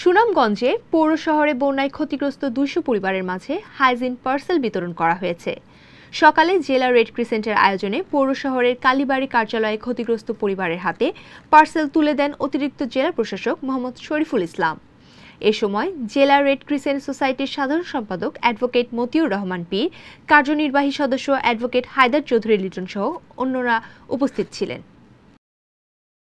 সুনামগঞ্জে পৌর শহরে বন্যায় ক্ষতিগ্রস্ত দুইশো পরিবারের মাঝে হাইজিন পার্সেল বিতরণ করা হয়েছে সকালে জেলা রেড ক্রিসেন্টের আয়োজনে পৌর শহরের কালীবাড়ি কার্যালয়ে ক্ষতিগ্রস্ত পরিবারের হাতে পার্সেল তুলে দেন অতিরিক্ত জেলা প্রশাসক মোহাম্মদ শরীফুল ইসলাম এ সময় জেলা রেড ক্রিসেন্ট সোসাইটির সাধারণ সম্পাদক অ্যাডভোকেট মতিউর রহমান পি কার্যনির্বাহী সদস্য অ্যাডভোকেট হায়দার চৌধুরী লিটন সহ অন্যরা উপস্থিত ছিলেন